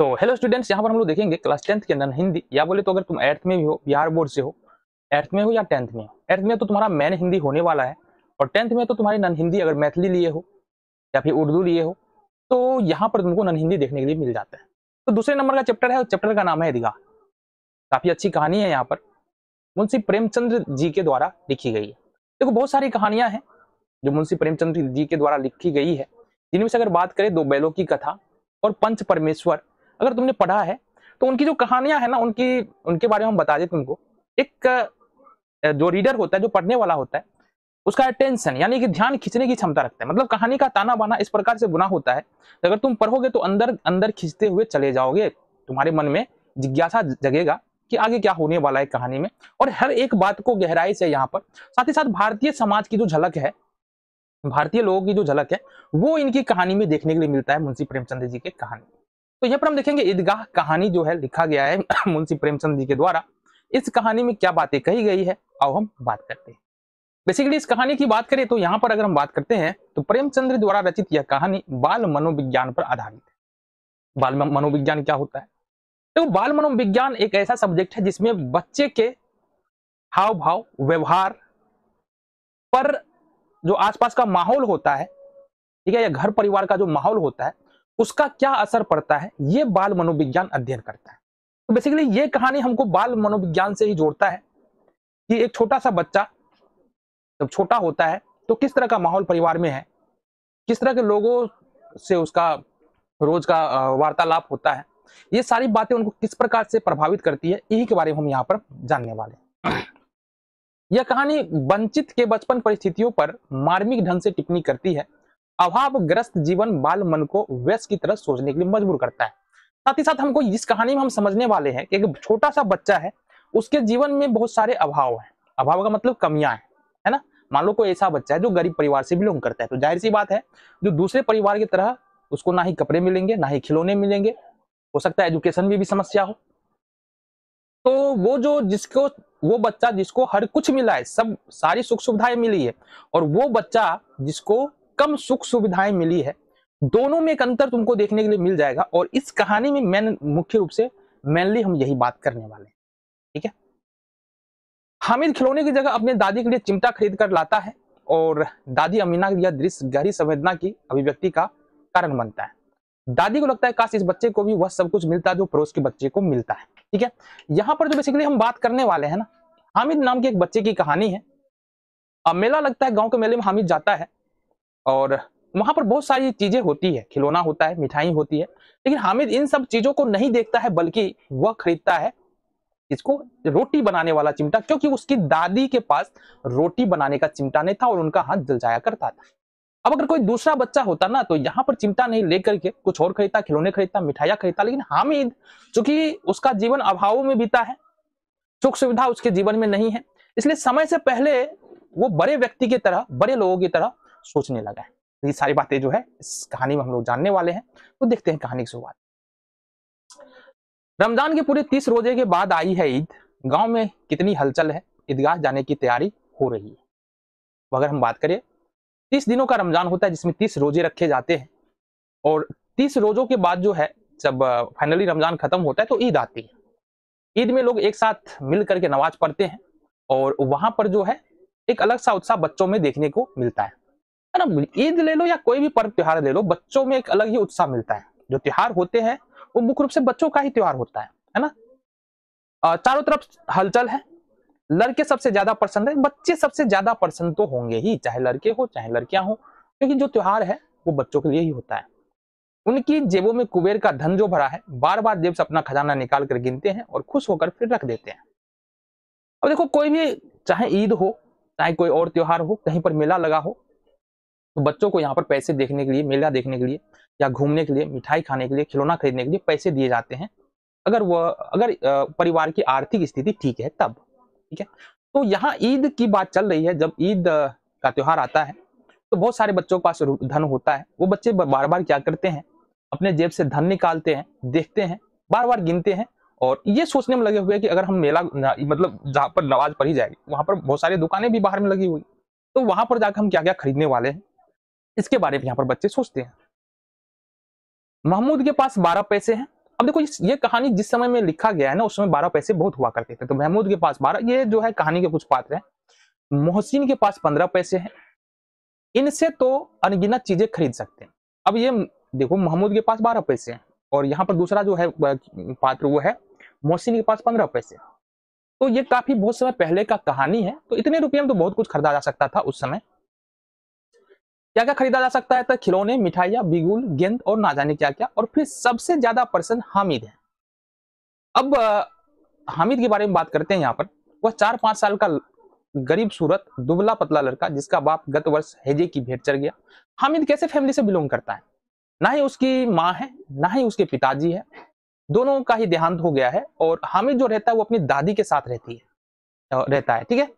तो hello students यहाँ पर हम लोग देखेंगे क्लास टेंथ के अंदर हिंदी या बोले तो अगर तुम एर्थ में भी हो बिहार बोर्ड से हो एर्थ में हो या टेंथ में हो एर्थ में तो तुम्हारा मैन हिंदी होने वाला है और टेंथ में तो तुम्हारी नन हिंदी अगर मैथिली लिए हो या फिर उर्दू लिए हो तो यहाँ पर तुमको नन हिंदी देखने के लिए मिल जाता है तो दूसरे नंबर का चैप्टर है चैप्टर का नाम है रिगा काफ़ी अच्छी कहानी है यहाँ पर मुंशी प्रेमचंद्र जी के द्वारा लिखी गई है देखो बहुत सारी कहानियां हैं जो मुंशी प्रेमचंद्र जी के द्वारा लिखी गई है जिनमें से अगर बात करें दो बैलों की कथा और पंच परमेश्वर अगर तुमने पढ़ा है तो उनकी जो कहानियां है ना उनकी उनके बारे में हम बता दें तुमको एक जो रीडर होता है जो पढ़ने वाला होता है उसका अटेंशन यानी कि ध्यान खींचने की क्षमता रखता है मतलब कहानी का ताना बाना इस प्रकार से बुना होता है अगर तुम पढ़ोगे तो अंदर अंदर खींचते हुए चले जाओगे तुम्हारे मन में जिज्ञासा जगेगा कि आगे क्या होने वाला है कहानी में और हर एक बात को गहराई से यहाँ पर साथ ही साथ भारतीय समाज की जो झलक है भारतीय लोगों की जो झलक है वो इनकी कहानी में देखने के लिए मिलता है मुंशी प्रेमचंद जी के कहानी तो यहाँ पर हम देखेंगे ईदगाह कहानी जो है लिखा गया है मुंशी प्रेमचंद जी के द्वारा इस कहानी में क्या बातें कही गई है अब हम बात करते हैं बेसिकली इस कहानी की बात करें तो यहाँ पर अगर हम बात करते हैं तो प्रेमचंद्र द्वारा रचित यह कहानी बाल मनोविज्ञान पर आधारित है बाल मनोविज्ञान क्या होता है देखो तो बाल मनोविज्ञान एक ऐसा सब्जेक्ट है जिसमें बच्चे के हाव भाव व्यवहार पर जो आसपास का माहौल होता है ठीक है या घर परिवार का जो माहौल होता है उसका क्या असर पड़ता है ये बाल मनोविज्ञान अध्ययन करता है तो बेसिकली ये कहानी हमको बाल मनोविज्ञान से ही जोड़ता है कि एक छोटा सा बच्चा जब छोटा होता है तो किस तरह का माहौल परिवार में है किस तरह के लोगों से उसका रोज का वार्तालाप होता है ये सारी बातें उनको किस प्रकार से प्रभावित करती है यही के बारे में हम यहाँ पर जानने वाले हैं यह कहानी वंचित के बचपन परिस्थितियों पर मार्मिक ढंग से टिप्पणी करती है अभावग्रस्त जीवन बाल मन को व्यस्त की तरह सोचने के लिए मजबूर करता है साथ ही साथ हमको इस कहानी में हम समझने वाले हैं कि एक छोटा सा बच्चा है उसके जीवन में बहुत सारे अभाव हैं अभाव का मतलब कमियां हैं है ना मान लो कोई ऐसा बच्चा है जो गरीब परिवार से बिलोंग करता है तो जाहिर सी बात है जो दूसरे परिवार की तरह उसको ना ही कपड़े मिलेंगे ना ही खिलौने मिलेंगे हो सकता है एजुकेशन में भी, भी समस्या हो तो वो जो जिसको वो बच्चा जिसको हर कुछ मिला है सब सारी सुख सुविधाएं मिली है और वो बच्चा जिसको कम सुख सुविधाएं मिली है दोनों में एक अंतर तुमको देखने के लिए मिल जाएगा और इस कहानी में मैन मुख्य रूप से मेनली हम यही बात करने वाले हैं ठीक है हामिद खिलौने की जगह अपने दादी के लिए चिमटा खरीद कर लाता है और दादी अमीना यह दृश्य गहरी संवेदना की अभिव्यक्ति का कारण बनता है दादी को लगता है काश इस बच्चे को भी वह सब कुछ मिलता है जो पड़ोस के बच्चे को मिलता है ठीक है यहाँ पर जो बेसिकली हम बात करने वाले हैं ना हामिद नाम के एक बच्चे की कहानी है अब मेला लगता है गांव के मेले में हामिद जाता है और वहां पर बहुत सारी चीजें होती है खिलौना होता है मिठाई होती है लेकिन हामिद इन सब चीजों को नहीं देखता है बल्कि वह खरीदता है इसको रोटी बनाने वाला चिमटा क्योंकि उसकी दादी के पास रोटी बनाने का चिमटा नहीं था और उनका हाथ जल जाया करता था अब अगर कोई दूसरा बच्चा होता ना तो यहाँ पर चिमटा नहीं लेकर के कुछ और खरीदता खिलौने खरीदता मिठाइया खरीदता लेकिन हामिद चूंकि उसका जीवन अभावों में बीता है सुख सुविधा उसके जीवन में नहीं है इसलिए समय से पहले वो बड़े व्यक्ति की तरह बड़े लोगों की तरह सोचने लगा है तो ये सारी बातें जो है इस कहानी में हम लोग जानने वाले हैं तो देखते हैं कहानी की शुरुआत रमजान के पूरे तीस रोजे के बाद आई है ईद गांव में कितनी हलचल है ईदगाह जाने की तैयारी हो रही है तो अगर हम बात करें तीस दिनों का रमजान होता है जिसमें तीस रोजे रखे जाते हैं और तीस रोजों के बाद जो है जब फाइनली रमजान खत्म होता है तो ईद आती है ईद में लोग एक साथ मिल करके नमाज पढ़ते हैं और वहां पर जो है एक अलग सा उत्साह बच्चों में देखने को मिलता है है ना ईद ले लो या कोई भी पर्व त्योहार ले लो बच्चों में एक अलग ही उत्साह मिलता है जो त्योहार होते हैं वो मुख्य रूप से बच्चों का ही त्योहार होता है है ना चारों तरफ हलचल है लड़के सबसे ज्यादा पसंद है बच्चे सबसे ज्यादा पसंद तो होंगे ही चाहे लड़के हो चाहे लड़कियां हो क्योंकि जो त्योहार है वो बच्चों के लिए ही होता है उनकी जेबों में कुबेर का धन जो भरा है बार बार जेब से अपना खजाना निकाल कर गिनते हैं और खुश होकर फिर रख देते हैं अब देखो कोई भी चाहे ईद हो चाहे कोई और त्योहार हो कहीं पर मेला लगा हो तो बच्चों को यहाँ पर पैसे देखने के लिए मेला देखने के लिए या घूमने के लिए मिठाई खाने के लिए खिलौना खरीदने के लिए पैसे दिए जाते हैं अगर वह अगर परिवार की आर्थिक स्थिति ठीक है तब ठीक है तो यहाँ ईद की बात चल रही है जब ईद का त्यौहार आता है तो बहुत सारे बच्चों के पास धन होता है वो बच्चे बार बार क्या करते हैं अपने जेब से धन निकालते हैं देखते हैं बार बार गिनते हैं और ये सोचने में लगे हुए कि अगर हम मेला मतलब जहाँ पर नवाज पढ़ी जाएगी वहाँ पर बहुत सारी दुकानें भी बाहर में लगी हुई तो वहाँ पर जाकर हम क्या क्या खरीदने वाले हैं इसके बारे में यहाँ पर बच्चे सोचते हैं महमूद के पास बारह पैसे हैं अब देखो ये कहानी जिस समय में लिखा गया है ना उस समय बारह पैसे बहुत हुआ करते थे तो महमूद के पास बारह ये जो है कहानी के कुछ पात्र हैं मोहसिन के पास पंद्रह पैसे हैं इनसे तो अनगिनत चीजें खरीद सकते हैं अब ये देखो महमूद के पास बारह पैसे हैं और यहाँ पर दूसरा जो है पात्र वो है मोहसिन के पास पंद्रह पैसे तो ये काफी बहुत समय पहले का कहानी है तो इतने रुपये में तो बहुत कुछ खरीदा जा सकता था उस समय क्या क्या खरीदा जा सकता है तो खिलौने मिठाइया बिगुल गेंद और ना जाने क्या क्या और फिर सबसे ज्यादा पर्सन हामिद है अब हामिद के बारे में बात करते हैं यहाँ पर वह चार पांच साल का गरीब सूरत दुबला पतला लड़का जिसका बाप गत वर्ष हेजे की भेंट चढ़ गया हामिद कैसे फैमिली से बिलोंग करता है ना ही उसकी माँ है ना ही उसके पिताजी है दोनों का ही देहांत हो गया है और हामिद जो रहता है वो अपनी दादी के साथ रहती है रहता है ठीक है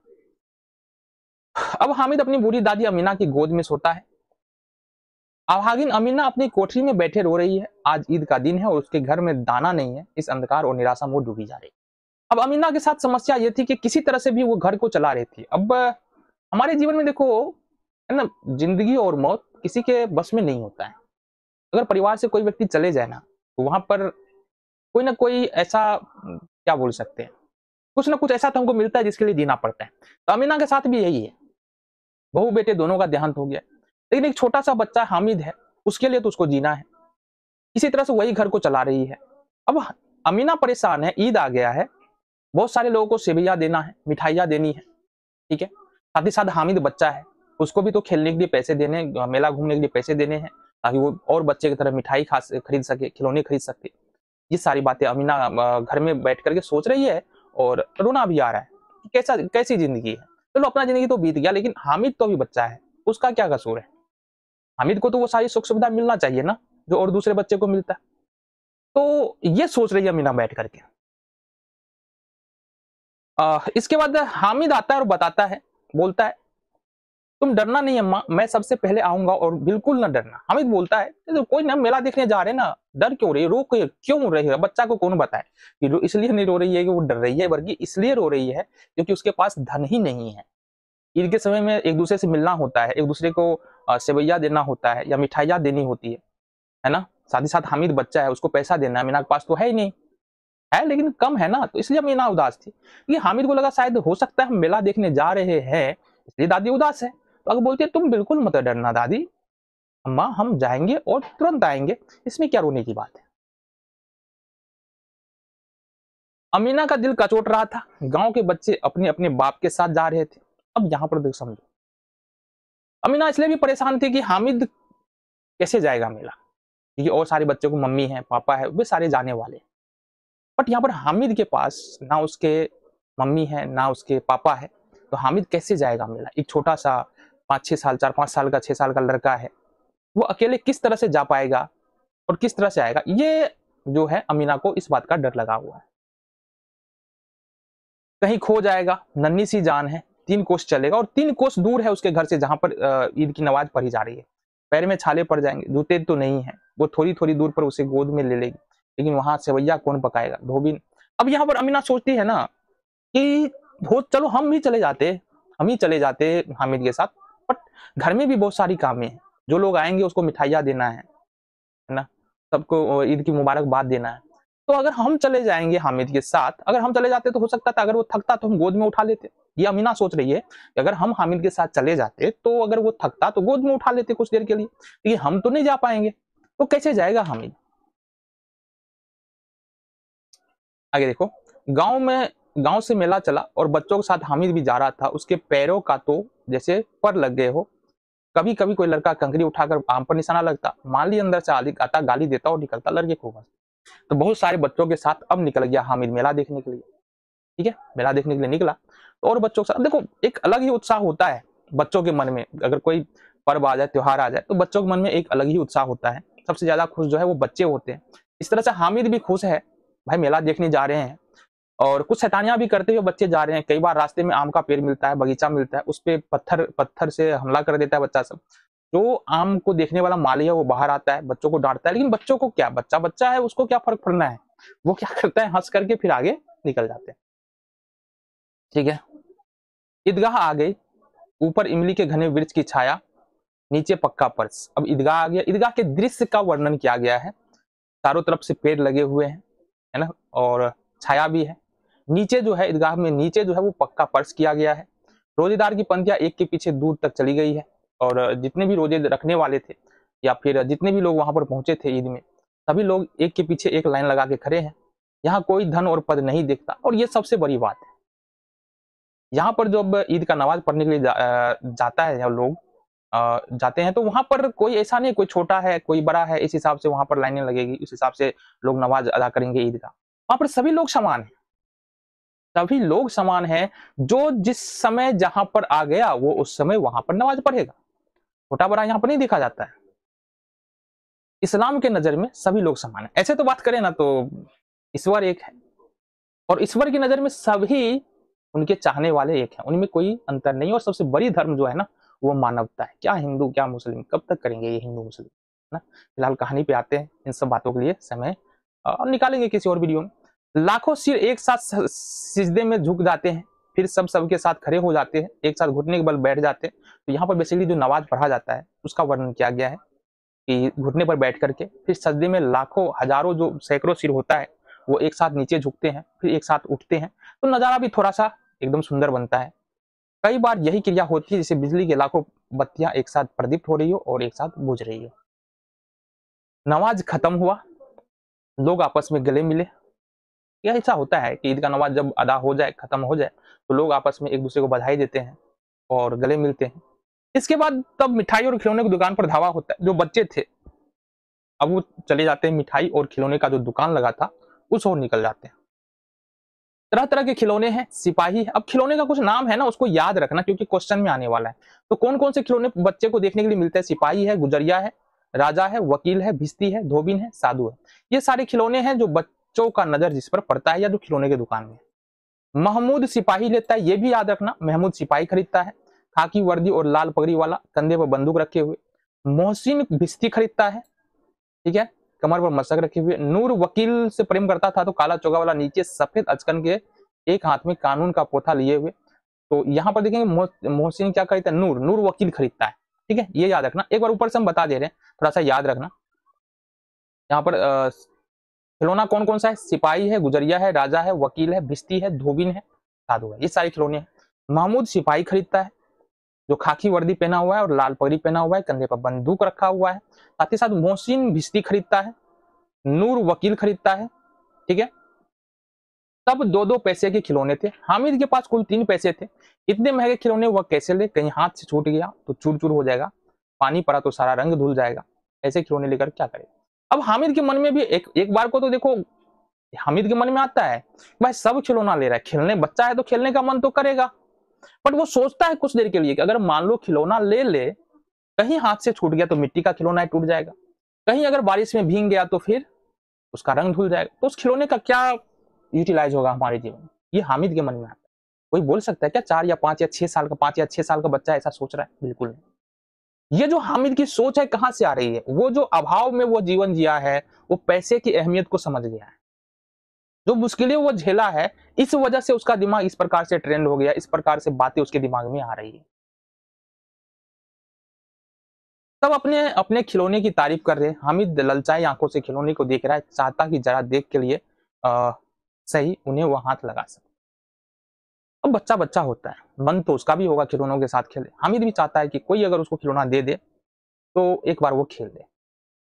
अब हामिद अपनी बूढ़ी दादी अमीना की गोद में सोता है अभागिन अमीना अपनी कोठरी में बैठे रो रही है आज ईद का दिन है और उसके घर में दाना नहीं है इस अंधकार और निराशा में डूबी जा रही अब अमीना के साथ समस्या ये थी कि किसी तरह से भी वो घर को चला रही थी अब हमारे जीवन में देखो है ना जिंदगी और मौत किसी के बस में नहीं होता है अगर परिवार से कोई व्यक्ति चले जाए ना तो वहां पर कोई ना कोई ऐसा क्या बोल सकते हैं कुछ ना कुछ ऐसा तो हमको मिलता है जिसके लिए जीना पड़ता है तो अमीना के साथ भी यही है बहू बेटे दोनों का देहांत हो गया लेकिन एक छोटा सा बच्चा हामिद है उसके लिए तो उसको जीना है इसी तरह से वही घर को चला रही है अब अमीना परेशान है ईद आ गया है बहुत सारे लोगों को सेवैया देना है मिठाइयाँ देनी है ठीक है साथ ही साथ हामिद बच्चा है उसको भी तो खेलने के लिए पैसे देने मेला घूमने के लिए पैसे देने हैं ताकि वो और बच्चे की तरह मिठाई खा खरीद सके खिलौने खरीद सके ये सारी बातें अमीना घर में बैठ करके सोच रही है और रोना भी आ रहा है कैसा कैसी जिंदगी है चलो अपना जिंदगी तो बीत गया लेकिन हामिद तो भी बच्चा है उसका क्या कसूर है हामिद को तो वो सारी सुख सुविधा मिलना चाहिए ना जो और दूसरे बच्चे को मिलता है तो ये सोच रही है अमीना बैठ करके आ, इसके बाद हामिद आता है और बताता है बोलता है तुम डरना नहीं अम्मा मैं सबसे पहले आऊंगा और बिल्कुल ना डरना हमिद बोलता है तो कोई ना मेला देखने जा रहे ना डर क्यों रही है रो क्यों रही है बच्चा को कौन बताए कि रो इसलिए नहीं रो रही है कि वो डर रही है बल्कि इसलिए रो रही है क्योंकि उसके पास धन ही नहीं है ईद के समय में एक दूसरे से मिलना होता है एक दूसरे को सेवैया देना होता है या मिठाइयाँ देनी होती है है ना साथ ही साथ हामिद बच्चा है उसको पैसा देना है मीना के पास तो है ही नहीं है लेकिन कम है ना तो इसलिए मीना उदास थी हामिद को लगा शायद हो सकता है हम मेला देखने जा रहे हैं इसलिए दादी उदास है तो अगर बोलती है तुम बिल्कुल मत डरना दादी अम्मा हम जाएंगे और तुरंत आएंगे इसमें क्या रोने की बात है अमीना का दिल कचोट रहा था गांव के बच्चे अपने अपने बाप के साथ जा रहे थे अब यहां पर देख समझो अमीना इसलिए भी परेशान थी कि हामिद कैसे जाएगा मेला क्योंकि और सारे बच्चों को मम्मी है पापा है वे सारे जाने वाले बट यहाँ पर हामिद के पास ना उसके मम्मी है ना उसके पापा है तो हामिद कैसे जाएगा मेला एक छोटा सा पाँच छः साल चार पाँच साल का छः साल का लड़का है वो अकेले किस तरह से जा पाएगा और किस तरह से आएगा ये जो है अमीना को इस बात का डर लगा हुआ है कहीं खो जाएगा नन्ही सी जान है तीन कोस चलेगा और तीन कोस दूर है उसके घर से जहां पर ईद की नमाज पढ़ी जा रही है पैर में छाले पड़ जाएंगे जूते तो नहीं है वो थोड़ी थोड़ी दूर पर उसे गोद में ले लेगी लेकिन वहां सेवैया कौन पकाएगा धोबिन अब यहाँ पर अमीना सोचती है ना कि चलो हम भी चले जाते हम ही चले जाते हामिद के साथ घर में भी बहुत सारी कामें हैं जो लोग आएंगे उसको मिठाइयाँ देना है ना सबको ईद की मुबारकबाद देना है तो अगर हम चले जाएंगे हामिद के साथ अगर हम चले जाते तो हो सकता था अगर वो थकता तो हम गोद में उठा लेते ये अमीना सोच रही है कि अगर हम हामिद के साथ चले जाते तो अगर वो थकता तो गोद में उठा लेते कुछ देर के लिए तो ये हम तो नहीं जा पाएंगे तो कैसे जाएगा हामिद आगे देखो गांव में गांव से मेला चला और बच्चों के साथ हामिद भी जा रहा था उसके पैरों का तो जैसे पर लग गए हो कभी कभी कोई लड़का कंकरी उठाकर आम पर निशाना लगता माली अंदर से आदि आता गाली देता और निकलता लड़के को तो बहुत सारे बच्चों के साथ अब निकल गया हामिद मेला देखने के लिए ठीक है मेला देखने के लिए निकला तो और बच्चों के साथ देखो एक अलग ही उत्साह होता है बच्चों के मन में अगर कोई पर्व आ जाए त्योहार आ जाए तो बच्चों के मन में एक अलग ही उत्साह होता है सबसे ज्यादा खुश जो है वो बच्चे होते हैं इस तरह से हामिद भी खुश है भाई मेला देखने जा रहे हैं और कुछ शैतानियां भी करते हुए बच्चे जा रहे हैं कई बार रास्ते में आम का पेड़ मिलता है बगीचा मिलता है उस पर पत्थर पत्थर से हमला कर देता है बच्चा सब जो आम को देखने वाला माली है वो बाहर आता है बच्चों को डांटता है लेकिन बच्चों को क्या बच्चा बच्चा है उसको क्या फर्क पड़ना है वो क्या करता है हंस करके फिर आगे निकल जाते हैं ठीक है ईदगाह आ गई ऊपर इमली के घने वृक्ष की छाया नीचे पक्का पर्स अब ईदगाह आ गया ईदगाह के दृश्य का वर्णन किया गया है चारों तरफ से पेड़ लगे हुए हैं है ना और छाया भी है नीचे जो है ईदगाह में नीचे जो है वो पक्का फर्श किया गया है रोजेदार की पंथियाँ एक के पीछे दूर तक चली गई है और जितने भी रोजे रखने वाले थे या फिर जितने भी लोग वहां पर पहुंचे थे ईद में सभी लोग एक के पीछे एक लाइन लगा के खड़े हैं यहाँ कोई धन और पद नहीं देखता और ये सबसे बड़ी बात है यहाँ पर जब ईद का नमाज पढ़ने के लिए जा, जाता है लोग जाते हैं तो वहां पर कोई ऐसा नहीं कोई छोटा है कोई बड़ा है इस हिसाब से वहां पर लाइनें लगेगी उस हिसाब से लोग नमाज अदा करेंगे ईद का वहां पर सभी लोग समान है सभी लोग समान हैं जो जिस समय जहां पर आ गया वो उस समय वहां पर नमाज पढ़ेगा छोटा बड़ा यहां पर नहीं देखा जाता है इस्लाम के नजर में सभी लोग समान है ऐसे तो बात करें ना तो ईश्वर एक है और ईश्वर की नजर में सभी उनके चाहने वाले एक हैं उनमें कोई अंतर नहीं और सबसे बड़ी धर्म जो है ना वो मानवता है क्या हिंदू क्या मुस्लिम कब तक करेंगे ये हिंदू मुस्लिम ना फिलहाल कहानी पे आते हैं इन सब बातों के लिए समय और निकालेंगे किसी और वीडियो में लाखों सिर एक साथ सिजदे में झुक जाते हैं फिर सब सबके साथ खड़े हो जाते हैं एक साथ घुटने के बल बैठ जाते हैं तो यहाँ पर बेसिकली जो नमाज पढ़ा जाता है उसका वर्णन किया गया है कि घुटने पर बैठ करके फिर सजदे में लाखों हजारों जो सैकड़ों सिर होता है वो एक साथ नीचे झुकते हैं फिर एक साथ उठते हैं तो नज़ारा भी थोड़ा सा एकदम सुंदर बनता है कई बार यही क्रिया होती है जैसे बिजली के लाखों बत्तियां एक साथ प्रदीप्त हो रही हो और एक साथ बुझ रही हो नमाज खत्म हुआ लोग आपस में गले मिले यह ऐसा होता है कि ईद का नमाज जब अदा हो जाए खत्म हो जाए तो लोग आपस में एक दूसरे को बधाई देते हैं और गले मिलते हैं इसके बाद तब मिठाई और खिलौने की दुकान पर धावा होता है जो बच्चे थे अब वो चले जाते हैं मिठाई और खिलौने का जो दुकान लगा था उस ओर निकल जाते हैं तरह तरह के खिलौने हैं सिपाही है अब खिलौने का कुछ नाम है ना उसको याद रखना क्योंकि क्वेश्चन में आने वाला है तो कौन कौन से खिलौने बच्चे को देखने के लिए मिलते हैं सिपाही है गुजरिया है राजा है वकील है भिस्ती है धोबिन है साधु है ये सारे खिलौने हैं जो बच्चों का नजर जिस पर पड़ता है या जो खिलौने की दुकान में महमूद सिपाही लेता है ये भी याद रखना महमूद सिपाही खरीदता है खाकी वर्दी और लाल पगड़ी वाला कंधे पर बंदूक रखे हुए मोहसिन भिस्ती खरीदता है ठीक है कमर पर मशक रखे हुए नूर वकील से प्रेम करता था तो काला चौगा वाला नीचे सफेद अचकन के एक हाथ में कानून का पोथा लिए हुए तो यहाँ पर देखेंगे मोहसिन क्या खरीदता है नूर नूर वकील खरीदता है ठीक है ये याद रखना एक बार ऊपर से हम बता दे रहे हैं थोड़ा सा याद रखना यहाँ पर खिलौना कौन कौन सा है सिपाही है गुजरिया है राजा है वकील है भिस्ती है धोबिन है साधु है ये सारे खिलौने हैं महमूद सिपाही खरीदता है जो खाकी वर्दी पहना हुआ है और लाल पगड़ी पहना हुआ है कंधे पर बंदूक रखा हुआ है साथ ही साथ मोहसिन भिस्ती खरीदता है नूर वकील खरीदता है ठीक है तब दो दो पैसे के खिलौने थे हामिद के पास कुल तीन पैसे थे इतने महंगे खिलौने वह कैसे ले कहीं हाथ से छूट गया तो चूर चूर हो जाएगा पानी पड़ा तो सारा रंग धुल जाएगा ऐसे खिलौने लेकर क्या करेगा अब हामिद के मन में भी एक एक बार को तो देखो हामिद के मन में आता है भाई सब खिलौना ले रहा है खेलने बच्चा है तो खेलने का मन तो करेगा बट वो सोचता है कुछ देर के लिए कि अगर मान लो खिलौना ले ले कहीं हाथ से छूट गया तो मिट्टी का खिलौना टूट जाएगा कहीं अगर बारिश में भींग गया तो फिर उसका रंग धुल जाएगा तो उस खिलौने का क्या यूटिलाइज होगा हमारे जीवन में ये हामिद के मन में आता है कोई बोल सकता है क्या चार या पांच या छह साल का पांच या छह साल का बच्चा ऐसा सोच रहा है बिल्कुल नहीं ये जो हामिद की सोच है कहाँ से आ रही है वो जो अभाव में वो जीवन जिया है वो पैसे की अहमियत को समझ गया है जो मुश्किलें वो झेला है इस वजह से उसका दिमाग इस प्रकार से ट्रेंड हो गया इस प्रकार से बातें उसके दिमाग में आ रही है तब अपने अपने खिलौने की तारीफ कर रहे हामिद ललचाई आंखों से खिलौने को देख रहा है चाहता कि जरा देख के लिए आ, सही उन्हें वो हाथ लगा सके अब बच्चा बच्चा होता है मन तो उसका भी होगा खिलौनों के साथ खेले हामिद भी चाहता है कि कोई अगर उसको खिलौना दे दे तो एक बार वो खेल दे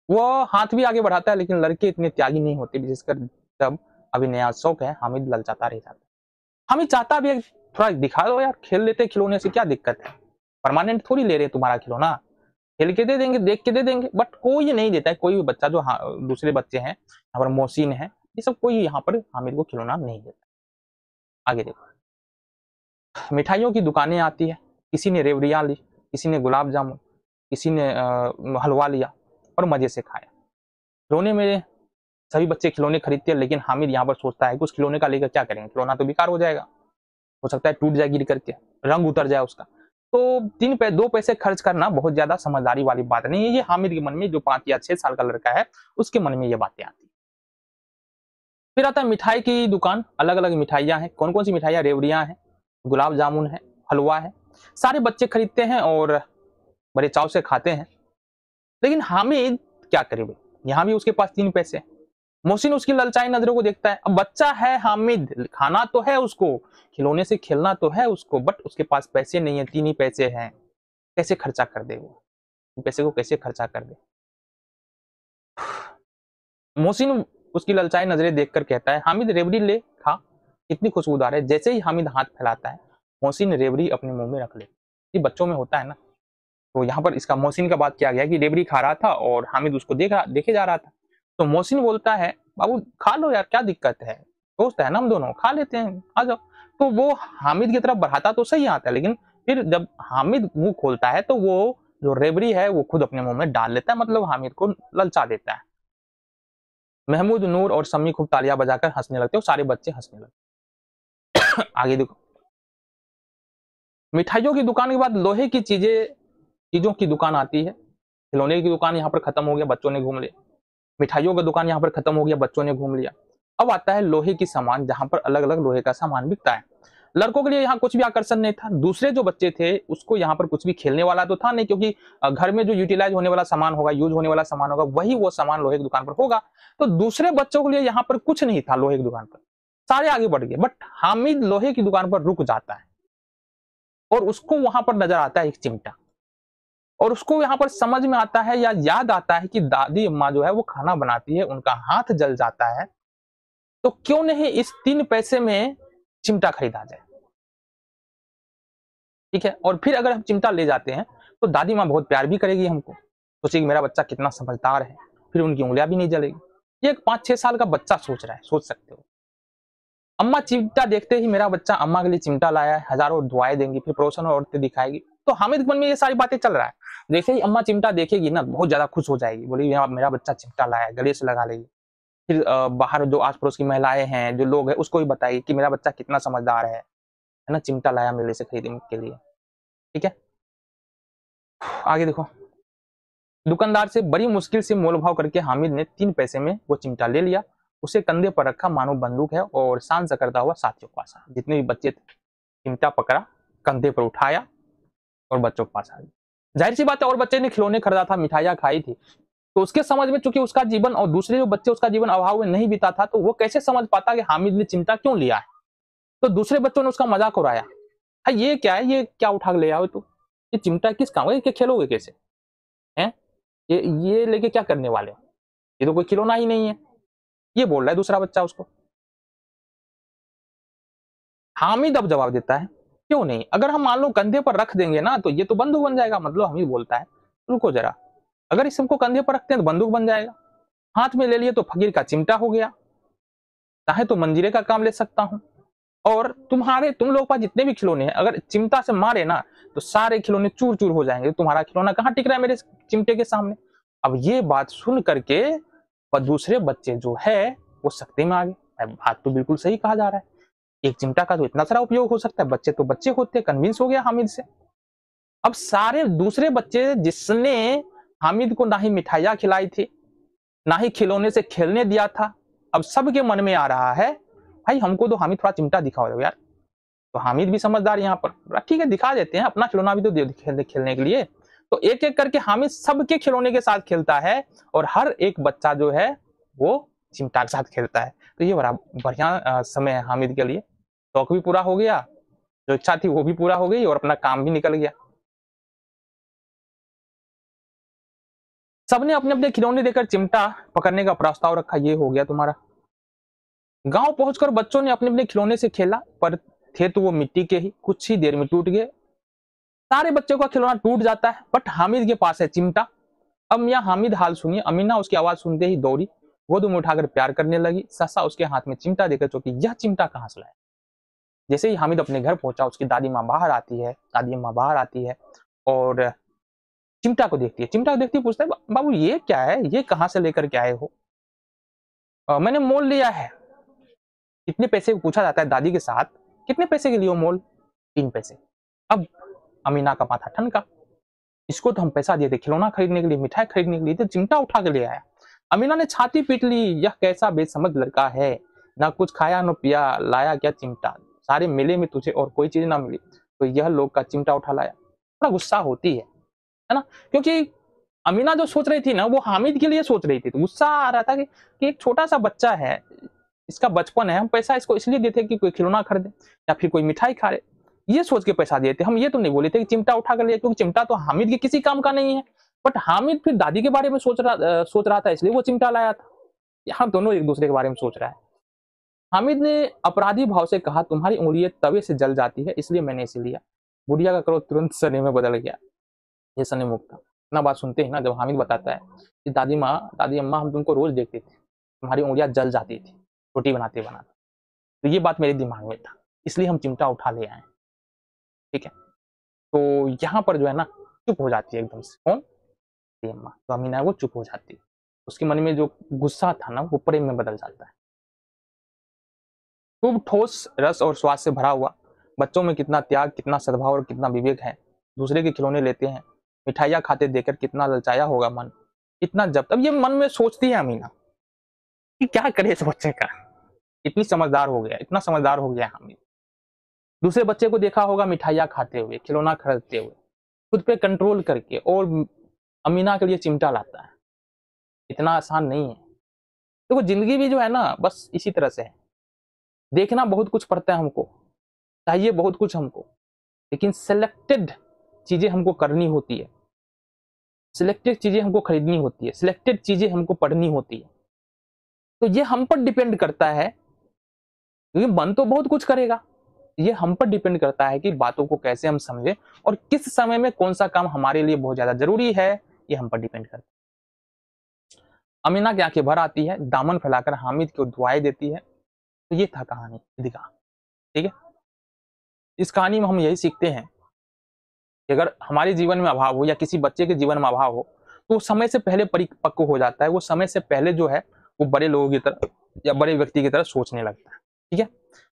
वो हाथ भी आगे बढ़ाता है लेकिन लड़के इतने त्यागी नहीं होते विशेषकर जब अभी नया शौक है हामिद ललचाता रह जाता हामिद चाहता भी थोड़ा दिखा दो यार खेल लेते खिलौने से क्या दिक्कत है परमानेंट थोड़ी ले रहे तुम्हारा खिलौना खेल के दे देंगे देख के दे देंगे बट कोई नहीं देता है कोई भी बच्चा जो हाँ, दूसरे बच्चे हैं यहाँ पर मोहसिन है ये सब कोई यहाँ पर हामिद को खिलौना नहीं देता आगे देखो मिठाइयों की दुकानें आती है किसी ने रेवड़ियाँ ली किसी ने गुलाब जामुन किसी ने हलवा लिया और मज़े से खाया खिलौने में सभी बच्चे खिलौने खरीदते हैं लेकिन हामिद यहाँ पर सोचता है कि उस खिलौने का लेकर क्या करेंगे खिलौना तो बेकार हो जाएगा हो सकता है टूट जाए गिर करके रंग उतर जाए उसका तो तीन पे दो पैसे खर्च करना बहुत ज्यादा समझदारी वाली बात नहीं है ये हामिद के मन में जो पांच या छह साल का लड़का है उसके मन में ये बातें आती फिर आता है मिठाई की दुकान अलग अलग मिठाइयाँ हैं कौन कौन सी मिठाइयाँ रेवड़ियाँ हैं गुलाब जामुन है हलवा है सारे बच्चे खरीदते हैं और बड़े चाव से खाते हैं लेकिन हामिद क्या करे भाई यहाँ भी उसके पास तीन पैसे मोहसिन उसकी ललचाई नजरों को देखता है अब बच्चा है हामिद खाना तो है उसको खिलौने से खेलना तो है उसको बट उसके पास पैसे नहीं है तीन ही पैसे हैं कैसे खर्चा कर दे वो पैसे को कैसे खर्चा कर दे मोहसिन उसकी ललचाई नजरें देखकर कहता है हामिद रेबड़ी ले इतनी खुशबूदार है जैसे ही हामिद हाथ फैलाता है मोहसिन रेबरी अपने मुंह में रख ले ये बच्चों में होता है ना तो यहाँ पर इसका मोहसिन का बात किया गया कि रेवरी खा रहा था और हामिद उसको देख रहा देखे जा रहा था तो मोहसिन बोलता है बाबू खा लो यार क्या दिक्कत है दोस्त है ना हम दोनों खा लेते हैं आ जाओ तो वो हामिद की तरफ बढ़ाता तो सही आता है लेकिन फिर जब हामिद मुंह खोलता है तो वो जो रेबरी है वो खुद अपने मुंह में डाल लेता है मतलब हामिद को ललचा देता है महमूद नूर और शमी खूब तालियां बजाकर हंसने लगते और सारे बच्चे हंसने लगते आगे देखो मिठाइयों की दुकान के बाद लोहे की चीजें चीजों की दुकान आती है खिलौने की दुकान यहाँ पर खत्म हो गया बच्चों ने घूम लिया मिठाइयों का दुकान यहाँ पर खत्म हो गया बच्चों ने घूम लिया अब आता है लोहे की सामान जहां पर अलग अलग लोहे का सामान बिकता है लड़कों के लिए यहाँ कुछ भी आकर्षण नहीं था दूसरे जो बच्चे थे उसको यहाँ पर कुछ भी खेलने वाला तो था नहीं क्योंकि घर में जो यूटिलाइज होने वाला सामान होगा यूज होने वाला सामान होगा वही वो सामान लोहे की दुकान पर होगा तो दूसरे बच्चों के लिए यहाँ पर कुछ नहीं था लोहे की दुकान पर सारे आगे बढ़ गए बट हामिद लोहे की दुकान पर रुक जाता है और उसको वहां पर नजर आता है एक चिमटा और उसको यहाँ पर समझ में आता है या याद आता है कि दादी अम्मा जो है वो खाना बनाती है उनका हाथ जल जाता है तो क्यों नहीं इस तीन पैसे में चिमटा खरीदा जाए ठीक है और फिर अगर हम चिमटा ले जाते हैं तो दादी माँ बहुत प्यार भी करेगी हमको सोचिए मेरा बच्चा कितना समझदार है फिर उनकी उंगलियां भी नहीं जलेगी ये एक पाँच छह साल का बच्चा सोच रहा है सोच सकते हो अम्मा चिमटा देखते ही मेरा बच्चा अम्मा के लिए चिमटा लाया है हजारों दुआएं देंगी फिर पड़ोसन और औरतें दिखाएगी तो हामिद मन में ये सारी बातें चल रहा है जैसे ही अम्मा चिमटा देखेगी ना बहुत ज्यादा खुश हो जाएगी बोली हाँ, मेरा बच्चा चिमटा लाया है गले से लगा लेगी फिर बाहर जो आस पड़ोस की महिलाएं हैं जो लोग हैं उसको भी बताएगी कि मेरा बच्चा कितना समझदार है है ना चिमटा लाया मेरे से खरीदने के लिए ठीक है आगे देखो दुकानदार से बड़ी मुश्किल से मोल भाव करके हामिद ने तीन पैसे में वो चिमटा ले लिया उसे कंधे पर रखा मानो बंदूक है और सांस करता हुआ साथियों पास आया जितने भी बच्चे थे चिमटा पकड़ा कंधे पर उठाया और बच्चों के पास आ गया जाहिर सी बात है और बच्चे ने खिलौने खरीदा था मिठाइयाँ खाई थी तो उसके समझ में चूंकि उसका जीवन और दूसरे जो बच्चे उसका जीवन अभाव में नहीं बीता था तो वो कैसे समझ पाता कि हामिद ने चिमटा क्यों लिया है तो दूसरे बच्चों ने उसका मजाक उड़ाया हाँ ये क्या है ये क्या उठा ले आओ तू ये चिमटा किस काम का खेलोगे कैसे हैं ये ये लेके क्या करने वाले ये तो कोई खिलौना ही नहीं है ये बोल रहा है दूसरा बच्चा उसको हामिद अब जवाब देता है क्यों नहीं अगर हम मान लो कंधे पर रख देंगे ना तो ये तो बंदूक बन जाएगा मतलब हमीद बोलता है रुको जरा अगर इस कंधे पर रखते हैं तो बंदूक बन जाएगा हाथ में ले लिए तो फकीर का चिमटा हो गया चाहे तो मंजीरे का काम ले सकता हूं और तुम्हारे तुम लोग पास जितने भी खिलौने हैं अगर चिमटा से मारे ना तो सारे खिलौने चूर चूर हो जाएंगे तुम्हारा खिलौना कहाँ टिक रहा है मेरे चिमटे के सामने अब ये बात सुन करके और दूसरे बच्चे जो है वो सख्ती में आ गए बात तो बिल्कुल सही कहा जा रहा है एक चिमटा का तो इतना सारा उपयोग हो सकता है बच्चे तो बच्चे होते कन्विंस हो गया हामिद से अब सारे दूसरे बच्चे जिसने हामिद को ना ही मिठाइयाँ खिलाई थी ना ही खिलौने से खेलने दिया था अब सबके मन में आ रहा है भाई हमको तो हामिद थोड़ा चिमटा दिखाओ यार तो हामिद भी समझदार यहाँ पर ठीक है दिखा देते हैं अपना खिलौना भी तो दे खेलने के लिए तो एक एक करके हामिद सबके खिलौने के साथ खेलता है और हर एक बच्चा जो है वो चिमटा के साथ खेलता है तो ये बड़ा बढ़िया समय है हामिद के लिए शौक भी पूरा हो गया जो इच्छा थी वो भी पूरा हो गई और अपना काम भी निकल गया सबने अपने अपने खिलौने देकर चिमटा पकड़ने का प्रस्ताव रखा ये हो गया तुम्हारा गांव पहुंचकर बच्चों ने अपने अपने खिलौने से खेला पर थे तो वो मिट्टी के ही कुछ ही देर में टूट गए सारे बच्चों का खिलौना टूट जाता है बट हामिद के पास है चिमटा अब मियाँ हामिद हाल सुनिए अमीना उसकी आवाज सुनते ही दौड़ी वो दुम उठाकर प्यार करने लगी ससा उसके हाथ में चिमटा देकर चौकी यह चिमटा कहाँ से लाया जैसे ही हामिद अपने घर पहुंचा उसकी दादी माँ बाहर आती है दादी माँ बाहर आती है और चिमटा को देखती है चिमटा को देखती है पूछता है बाबू ये क्या है ये कहाँ से लेकर के आए हो आ, मैंने मोल लिया है कितने पैसे पूछा जाता है दादी के साथ कितने पैसे के लिए मोल तीन पैसे अब अमीना का माथा ठनका इसको तो हम पैसा दिए थे खिलौना खरीदने के लिए मिठाई खरीदने के लिए तो चिमटा उठा के ले आया अमीना ने छाती पीट ली यह कैसा बेसमझ लड़का है ना कुछ खाया न पिया लाया क्या चिमटा सारे मेले में तुझे और कोई चीज ना मिली तो यह लोग का चिमटा उठा लाया थोड़ा गुस्सा होती है है ना क्योंकि अमीना जो सोच रही थी ना वो हामिद के लिए सोच रही थी तो गुस्सा आ रहा था कि, कि एक छोटा सा बच्चा है इसका बचपन है हम पैसा इसको इसलिए देते कि कोई खिलौना खरीदे या फिर कोई मिठाई खा रहे ये सोच के पैसा दिए थे हम ये तो नहीं बोले थे कि चिमटा उठा कर लिया क्योंकि चिमटा तो हामिद के किसी काम का नहीं है बट हामिद फिर दादी के बारे में सोच रहा सोच रहा था इसलिए वो चिमटा लाया था हम दोनों एक दूसरे के बारे में सोच रहा है हामिद ने अपराधी भाव से कहा तुम्हारी उंगली तवे से जल जाती है इसलिए मैंने इसे लिया बुढ़िया का क्रोध तुरंत सने में बदल गया ये सने मुख था ना बात सुनते ही ना जब हामिद बताता है कि दादी माँ दादी अम्मा हम तुमको रोज देखते थे तुम्हारी उंगलियां जल जाती थी रोटी बनाते बनाते तो ये बात मेरे दिमाग में था इसलिए हम चिमटा उठा ले आए ठीक है तो यहाँ पर जो है ना चुप हो जाती है एकदम से कौन प्रेम माँ तो अमीना वो चुप हो जाती है उसके मन में जो गुस्सा था ना वो प्रेम में बदल जाता है खूब ठोस रस और स्वाद से भरा हुआ बच्चों में कितना त्याग कितना सद्भाव और कितना विवेक है दूसरे के खिलौने लेते हैं मिठाइयाँ खाते देखकर कितना ललचाया होगा मन इतना जब तब ये मन में सोचती है अमीना कि क्या करे इस बच्चे का इतनी समझदार हो गया इतना समझदार हो गया हमीद दूसरे बच्चे को देखा होगा मिठाइयाँ खाते हुए खिलौना खरीदते हुए खुद पे कंट्रोल करके और अमीना के लिए चिमटा लाता है इतना आसान नहीं है देखो तो जिंदगी भी जो है ना बस इसी तरह से है देखना बहुत कुछ पड़ता है हमको चाहिए बहुत कुछ हमको लेकिन सेलेक्टेड चीज़ें हमको करनी होती है सिलेक्टेड चीज़ें हमको खरीदनी होती है सिलेक्टेड चीज़ें हमको पढ़नी होती है तो ये हम पर डिपेंड करता है क्योंकि मन तो बहुत कुछ करेगा ये हम पर डिपेंड करता है कि बातों को कैसे हम समझें और किस समय में कौन सा काम हमारे लिए बहुत ज्यादा जरूरी है ये हम पर डिपेंड करता है अमीना की आंखें भर आती है दामन फैलाकर हामिद को दुआएं देती है तो ये था कहानी दिखा ठीक है इस कहानी में हम यही सीखते हैं कि अगर हमारे जीवन में अभाव हो या किसी बच्चे के जीवन में अभाव हो तो समय से पहले परिपक्व हो जाता है वो समय से पहले जो है वो बड़े लोगों की तरह या बड़े व्यक्ति की तरह सोचने लगता है ठीक है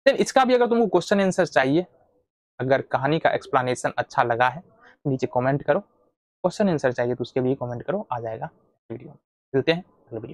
देन इसका भी अगर तुमको क्वेश्चन आंसर चाहिए अगर कहानी का एक्सप्लानेशन अच्छा लगा है नीचे कमेंट करो क्वेश्चन आंसर चाहिए तो उसके लिए कमेंट करो आ जाएगा वीडियो मिलते हैं अगले वीडियो